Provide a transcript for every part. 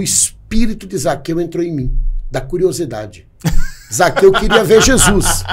o espírito de Zaqueu entrou em mim, da curiosidade. Zaqueu queria ver Jesus.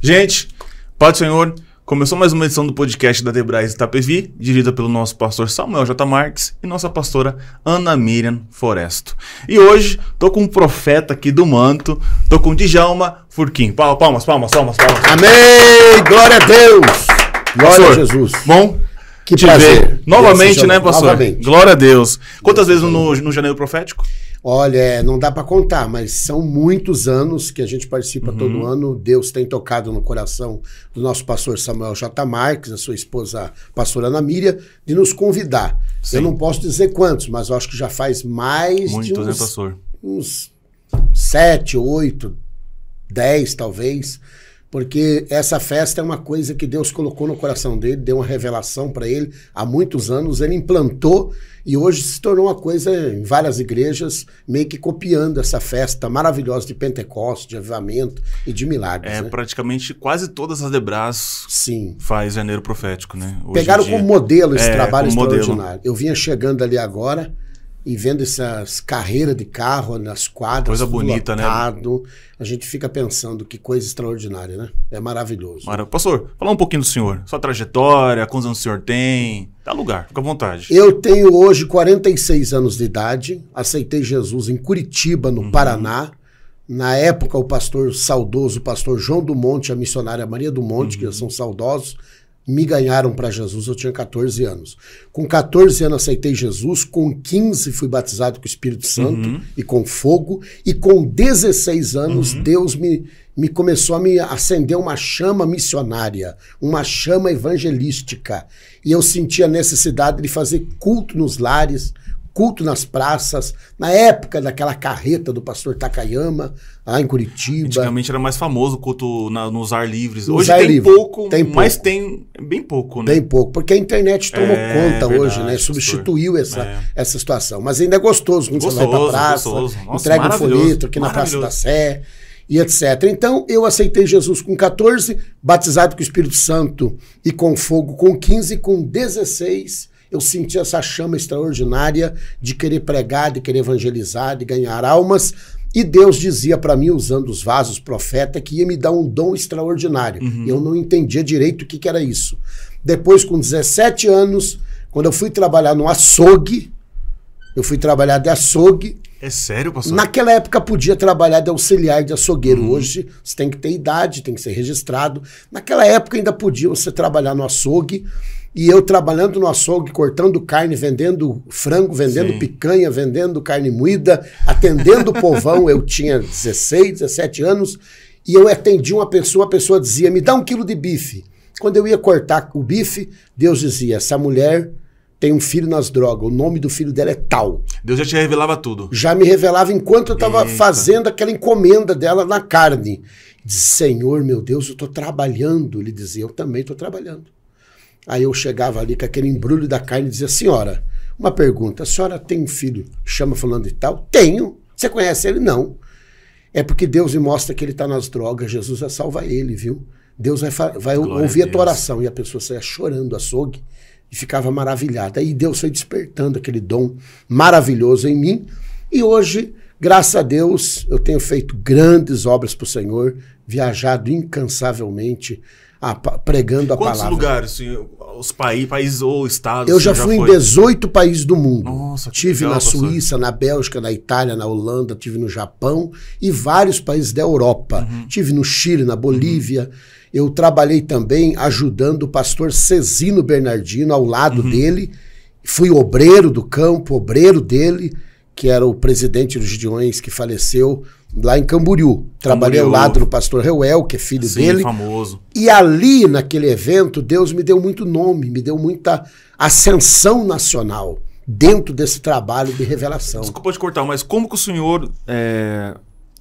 Gente, pode senhor. Começou mais uma edição do podcast da Debrais Itapevi, dirigida pelo nosso pastor Samuel J. Marques e nossa pastora Ana Miriam Foresto. E hoje tô com um profeta aqui do manto, tô com Djalma Furquim. Palmas, palmas, palmas, palmas. palmas. Amém! Glória a Deus! Glória pastor, a Jesus. Bom, que te prazer. ver novamente, né, pastor? Novamente. Glória a Deus. Quantas Deus vezes no, no Janeiro Profético? Olha, é, não dá para contar, mas são muitos anos que a gente participa uhum. todo ano. Deus tem tocado no coração do nosso pastor Samuel J. Marques, a sua esposa, a pastora Ana Miriam, de nos convidar. Sim. Eu não posso dizer quantos, mas eu acho que já faz mais muitos, de né, uns, né, pastor? uns sete, oito, dez, talvez porque essa festa é uma coisa que Deus colocou no coração dele, deu uma revelação para ele há muitos anos, ele implantou e hoje se tornou uma coisa em várias igrejas, meio que copiando essa festa maravilhosa de Pentecostes, de avivamento e de milagres. É, né? praticamente quase todas as Debras Sim. faz janeiro profético, né? Hoje Pegaram como modelo esse é, trabalho extraordinário. Modelo. Eu vinha chegando ali agora, e vendo essas carreiras de carro nas quadras. Coisa bonita, né? lotado, né? A gente fica pensando que coisa extraordinária, né? É maravilhoso. Mara... Pastor, falar um pouquinho do senhor. Sua trajetória, quantos anos o senhor tem? Dá lugar, fica à vontade. Eu tenho hoje 46 anos de idade. Aceitei Jesus em Curitiba, no uhum. Paraná. Na época, o pastor saudoso, o pastor João do Monte, a missionária Maria do Monte, uhum. que são saudosos, me ganharam para Jesus, eu tinha 14 anos. Com 14 anos aceitei Jesus, com 15 fui batizado com o Espírito Santo uhum. e com fogo, e com 16 anos uhum. Deus me, me começou a me acender uma chama missionária, uma chama evangelística. E eu senti a necessidade de fazer culto nos lares, culto nas praças, na época daquela carreta do pastor Takayama, lá em Curitiba. Antigamente era mais famoso o culto na, nos ar livres. hoje ar tem, livre. pouco, tem pouco, mas tem bem pouco, né? Tem pouco, porque a internet tomou é, conta verdade, hoje, né? Substituiu essa, é. essa situação. Mas ainda é gostoso quando gostoso, você vai pra praça, Nossa, entrega um folheto aqui na Praça da Sé e etc. Então eu aceitei Jesus com 14, batizado com o Espírito Santo e com fogo com 15, com 16 eu senti essa chama extraordinária de querer pregar, de querer evangelizar, de ganhar almas. E Deus dizia para mim, usando os vasos profeta, que ia me dar um dom extraordinário. Uhum. Eu não entendia direito o que, que era isso. Depois, com 17 anos, quando eu fui trabalhar no açougue, eu fui trabalhar de açougue. É sério, pastor? Naquela época podia trabalhar de auxiliar de açougueiro. Uhum. Hoje você tem que ter idade, tem que ser registrado. Naquela época ainda podia você trabalhar no açougue. E eu trabalhando no açougue, cortando carne, vendendo frango, vendendo Sim. picanha, vendendo carne moída, atendendo o povão. Eu tinha 16, 17 anos e eu atendi uma pessoa, a pessoa dizia: me dá um quilo de bife. Quando eu ia cortar o bife, Deus dizia: essa mulher tem um filho nas drogas, o nome do filho dela é tal. Deus já te revelava tudo. Já me revelava enquanto eu estava fazendo aquela encomenda dela na carne. Diz, Senhor, meu Deus, eu estou trabalhando. Ele dizia, eu também estou trabalhando. Aí eu chegava ali com aquele embrulho da carne e dizia: Senhora, uma pergunta. A senhora tem um filho? Chama falando de tal? Tenho. Você conhece ele? Não. É porque Deus me mostra que ele está nas drogas. Jesus vai salvar ele, viu? Deus vai, vai ouvir a, a tua oração. E a pessoa saia chorando, açougue, e ficava maravilhada. E Deus foi despertando aquele dom maravilhoso em mim. E hoje, graças a Deus, eu tenho feito grandes obras para o Senhor, viajado incansavelmente ah, a, pregando a Quantos palavra. Quantos lugares? Assim, os países ou estados? Eu já fui já em 18 países do mundo. Nossa, que tive legal, na Suíça, na Bélgica, na Itália, na Holanda, tive no Japão e vários países da Europa. Uhum. Tive no Chile, na Bolívia. Uhum. Eu trabalhei também ajudando o pastor Cesino Bernardino ao lado uhum. dele. Fui obreiro do campo, obreiro dele, que era o presidente dos Gideões que faleceu lá em Camboriú. Trabalhei Camboriú. ao lado do pastor Reuel, que é filho Sim, dele. famoso. E ali, naquele evento, Deus me deu muito nome, me deu muita ascensão nacional dentro desse trabalho de revelação. Desculpa te cortar, mas como que o senhor é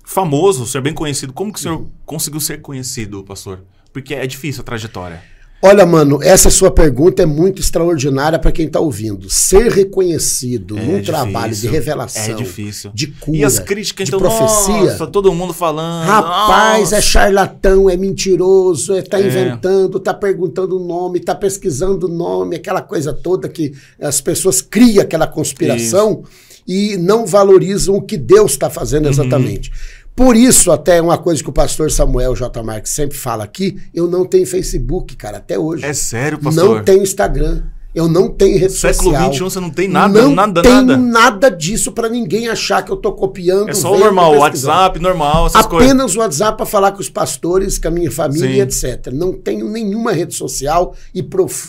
famoso, o senhor é bem conhecido, como que o senhor uhum. conseguiu ser conhecido, pastor? Porque é difícil a trajetória. Olha, mano, essa sua pergunta é muito extraordinária para quem está ouvindo. Ser reconhecido é num difícil, trabalho de é revelação, é de cura, e as críticas, de então, profecia. Nossa, todo mundo falando. Rapaz, é nossa. é charlatão, é mentiroso, está é, é. inventando, está perguntando o nome, está pesquisando o nome, aquela coisa toda que as pessoas criam aquela conspiração Isso. e não valorizam o que Deus está fazendo uhum. exatamente. Uhum. Por isso, até uma coisa que o pastor Samuel J. Marques sempre fala aqui, eu não tenho Facebook, cara, até hoje. É sério, pastor? Não tenho Instagram. Eu não tenho rede Século social. Século XXI, você não tem nada, não nada, Não tenho nada disso para ninguém achar que eu tô copiando. É só o normal, o WhatsApp, normal, essas Apenas coisas. Apenas o WhatsApp para falar com os pastores, com a minha família, Sim. etc. Não tenho nenhuma rede social e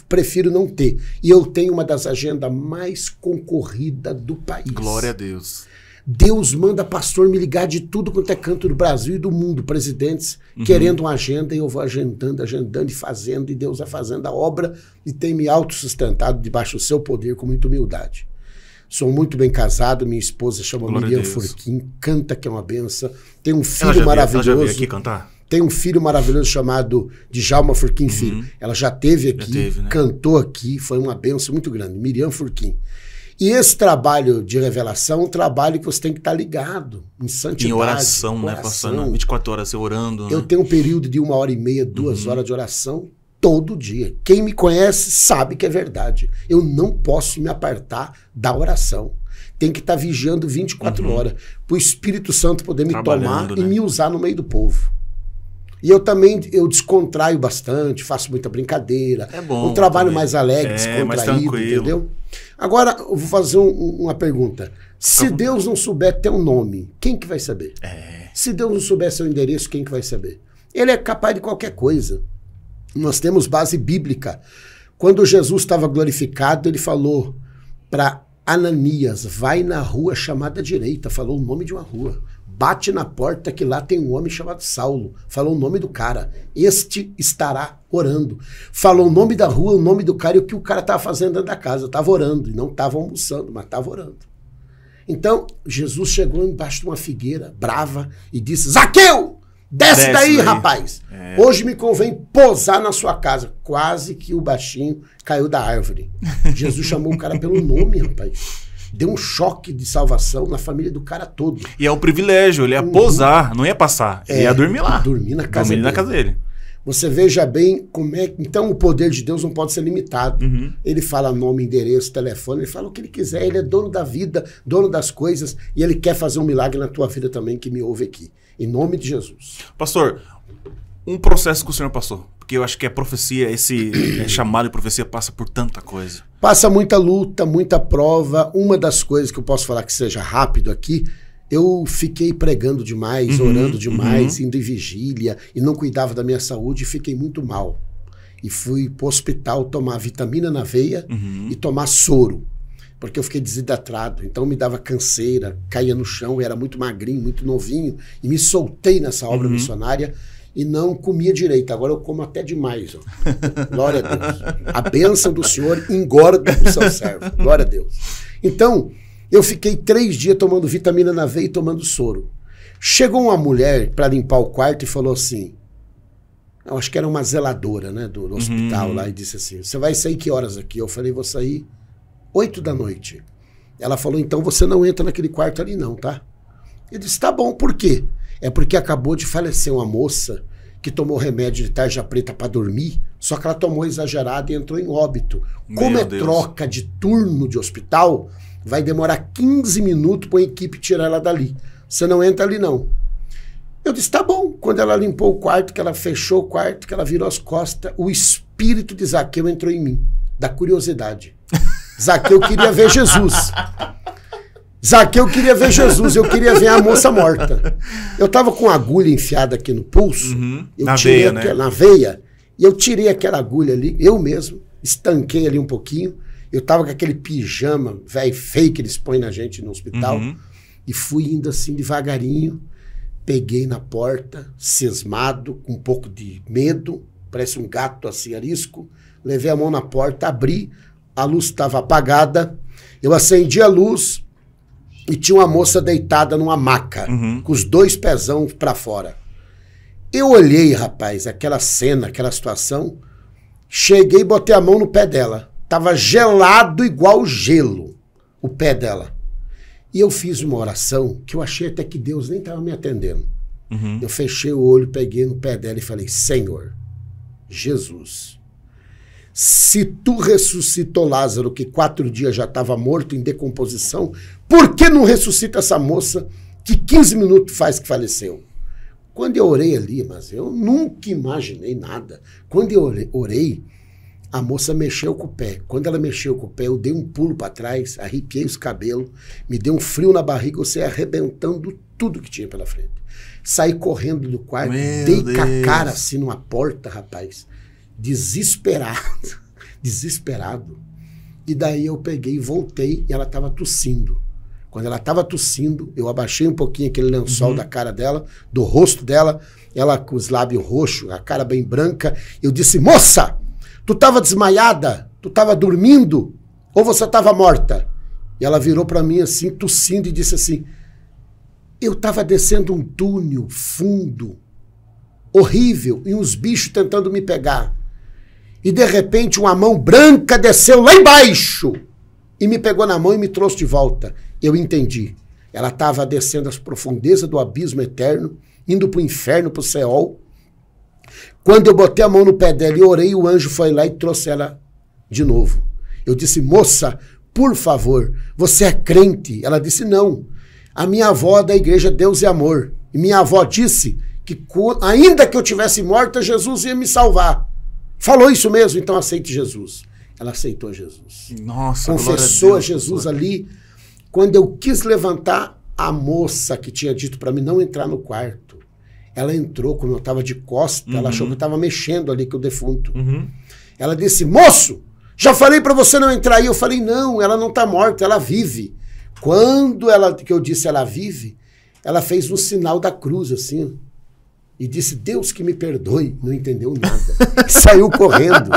prefiro não ter. E eu tenho uma das agendas mais concorridas do país. Glória a Deus. Deus manda pastor me ligar de tudo quanto é canto do Brasil e do mundo, presidentes, uhum. querendo uma agenda, e eu vou agendando, agendando e fazendo, e Deus vai fazendo a obra e tem me autossustentado debaixo do seu poder com muita humildade. Sou muito bem casado, minha esposa chama Glória Miriam Furquim, canta que é uma benção, tem um filho maravilhoso. Veio, ela já veio aqui cantar? tem um filho maravilhoso chamado Djalma Furquim uhum. Filho. Ela já teve aqui, já teve, né? cantou aqui, foi uma benção muito grande. Miriam Furquim. E esse trabalho de revelação é um trabalho que você tem que estar tá ligado em santidade. Em oração, oração. né? Passando 24 horas você orando. Né? Eu tenho um período de uma hora e meia, duas uhum. horas de oração todo dia. Quem me conhece sabe que é verdade. Eu não posso me apartar da oração. Tem que estar tá vigiando 24 uhum. horas para o Espírito Santo poder me tomar né? e me usar no meio do povo. E eu também eu descontraio bastante, faço muita brincadeira. É bom. Um trabalho também. mais alegre, é, descontraído, mais entendeu? Agora, eu vou fazer um, uma pergunta. Se Deus não souber teu nome, quem que vai saber? É. Se Deus não souber seu endereço, quem que vai saber? Ele é capaz de qualquer coisa. Nós temos base bíblica. Quando Jesus estava glorificado, ele falou para Ananias: vai na rua chamada direita, falou o nome de uma rua bate na porta que lá tem um homem chamado Saulo. Falou o nome do cara. Este estará orando. Falou o nome da rua, o nome do cara e o que o cara estava fazendo dentro da casa. Estava orando. E não estava almoçando, mas estava orando. Então, Jesus chegou embaixo de uma figueira brava e disse: Zaqueu! Desce, desce daí, daí, rapaz! É. Hoje me convém pousar na sua casa. Quase que o baixinho caiu da árvore. Jesus chamou o cara pelo nome, rapaz deu um choque de salvação na família do cara todo. E é um privilégio, ele ia uhum. pousar, não ia passar, é, ia dormir lá. Dormir na casa dormir dele. na casa dele. Você veja bem como é. Então, o poder de Deus não pode ser limitado. Uhum. Ele fala nome, endereço, telefone, ele fala o que ele quiser. Ele é dono da vida, dono das coisas, e ele quer fazer um milagre na tua vida também, que me ouve aqui. Em nome de Jesus. Pastor, um processo que o senhor passou. Porque eu acho que a profecia, esse é chamado de profecia, passa por tanta coisa. Passa muita luta, muita prova. Uma das coisas que eu posso falar que seja rápido aqui, eu fiquei pregando demais, uhum, orando uhum. demais, uhum. indo em vigília e não cuidava da minha saúde e fiquei muito mal. E fui pro hospital tomar vitamina na veia uhum. e tomar soro, porque eu fiquei desidratado. Então me dava canseira, caía no chão, eu era muito magrinho, muito novinho e me soltei nessa obra uhum. missionária e não comia direito. Agora eu como até demais. Ó. Glória a Deus. A bênção do Senhor engorda o seu servo. Glória a Deus. Então, eu fiquei três dias tomando vitamina na veia e tomando soro. Chegou uma mulher para limpar o quarto e falou assim: eu acho que era uma zeladora, né, do, do uhum. hospital uhum. lá, e disse assim: Você vai sair que horas aqui? Eu falei: Vou sair oito da noite. Ela falou: Então você não entra naquele quarto ali, não, tá? Eu disse: Tá bom, por quê? É porque acabou de falecer uma moça que tomou remédio de tarja preta para dormir, só que ela tomou exagerado e entrou em óbito. Meu Como é Deus. troca de turno de hospital, vai demorar 15 minutos para a equipe tirar ela dali. Você não entra ali, não. Eu disse, tá bom. Quando ela limpou o quarto, que ela fechou o quarto, que ela virou as costas, o espírito de Zaqueu entrou em mim, da curiosidade. Zaqueu queria ver Jesus. Zaqueu queria ver Jesus, eu queria ver a moça morta. Eu tava com uma agulha enfiada aqui no pulso, uhum, eu na, tirei veia, aquela, né? na veia, e eu tirei aquela agulha ali, eu mesmo, estanquei ali um pouquinho. Eu tava com aquele pijama velho fake que eles põem na gente no hospital, uhum. e fui indo assim devagarinho, peguei na porta, cismado, com um pouco de medo, parece um gato assim arisco. Levei a mão na porta, abri, a luz estava apagada. Eu acendi a luz, e tinha uma moça deitada numa maca, uhum. com os dois pezão para fora. Eu olhei, rapaz, aquela cena, aquela situação, cheguei e botei a mão no pé dela. Tava gelado igual gelo o pé dela. E eu fiz uma oração que eu achei até que Deus nem estava me atendendo. Uhum. Eu fechei o olho, peguei no pé dela e falei: Senhor, Jesus se tu ressuscitou Lázaro, que quatro dias já estava morto em decomposição, por que não ressuscita essa moça que 15 minutos faz que faleceu? Quando eu orei ali, mas eu nunca imaginei nada. Quando eu orei, a moça mexeu com o pé. Quando ela mexeu com o pé, eu dei um pulo para trás, arrepiei os cabelos, me deu um frio na barriga, eu saí arrebentando tudo que tinha pela frente. Saí correndo do quarto, Meu dei Deus. com a cara assim numa porta, rapaz desesperado, desesperado. E daí eu peguei, e voltei e ela estava tossindo. Quando ela estava tossindo, eu abaixei um pouquinho aquele lençol uhum. da cara dela, do rosto dela, ela com os lábios roxos, a cara bem branca. Eu disse: Moça, tu estava desmaiada? Tu estava dormindo? Ou você estava morta? E ela virou para mim assim, tossindo, e disse assim: Eu estava descendo um túnel fundo, horrível, e uns bichos tentando me pegar e de repente uma mão branca desceu lá embaixo e me pegou na mão e me trouxe de volta. Eu entendi. Ela estava descendo as profundezas do abismo eterno, indo para o inferno, para o céu. Quando eu botei a mão no pé dela e orei, o anjo foi lá e trouxe ela de novo. Eu disse, moça, por favor, você é crente? Ela disse, não. A minha avó é da igreja Deus e Amor. E minha avó disse que, ainda que eu tivesse morta, Jesus ia me salvar. Falou isso mesmo, então aceite Jesus. Ela aceitou Jesus. Nossa, Confessou a, Deus, Jesus glória. ali. Quando eu quis levantar, a moça que tinha dito para mim não entrar no quarto, ela entrou, como eu estava de costa, uhum. ela achou uhum. que eu estava mexendo ali com o defunto. Uhum. Ela disse: Moço, já falei para você não entrar aí. Eu falei: Não, ela não está morta, ela vive. Quando ela que eu disse ela vive, ela fez um sinal da cruz, assim e disse: Deus que me perdoe. Não entendeu nada. Saiu correndo.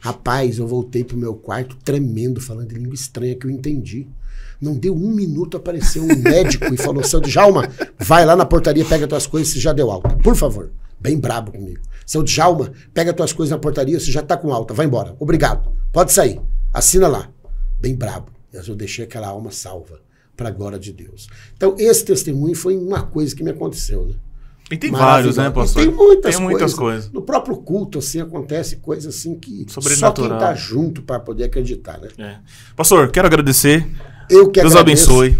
Rapaz, eu voltei pro meu quarto tremendo, falando língua estranha que eu entendi. Não deu um minuto, apareceu um médico e falou: Seu Djalma, vai lá na portaria, pega tuas coisas, se já deu alta. Por favor. Bem brabo comigo. Seu Djalma, pega tuas coisas na portaria, se já tá com alta. Vai embora. Obrigado. Pode sair. Assina lá. Bem brabo. Mas eu deixei aquela alma salva, para a glória de Deus. Então, esse testemunho foi uma coisa que me aconteceu, né? E tem vários, né, pastor? E tem muitas, tem muitas coisas. coisas. No próprio culto, assim, acontece coisa assim que só quem está junto para poder acreditar, né? É. Pastor, quero agradecer. Eu que Deus agradeço. abençoe.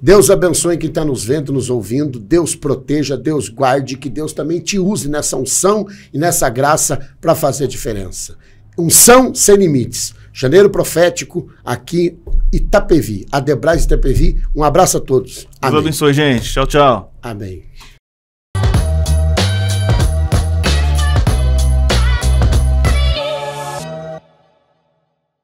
Deus abençoe quem está nos vendo, nos ouvindo. Deus proteja, Deus guarde, que Deus também te use nessa unção e nessa graça para fazer diferença. Unção sem limites. Janeiro Profético, aqui Itapevi. Adebrais Itapevi. Um abraço a todos. Amém. Deus abençoe, gente. Tchau, tchau. Amém.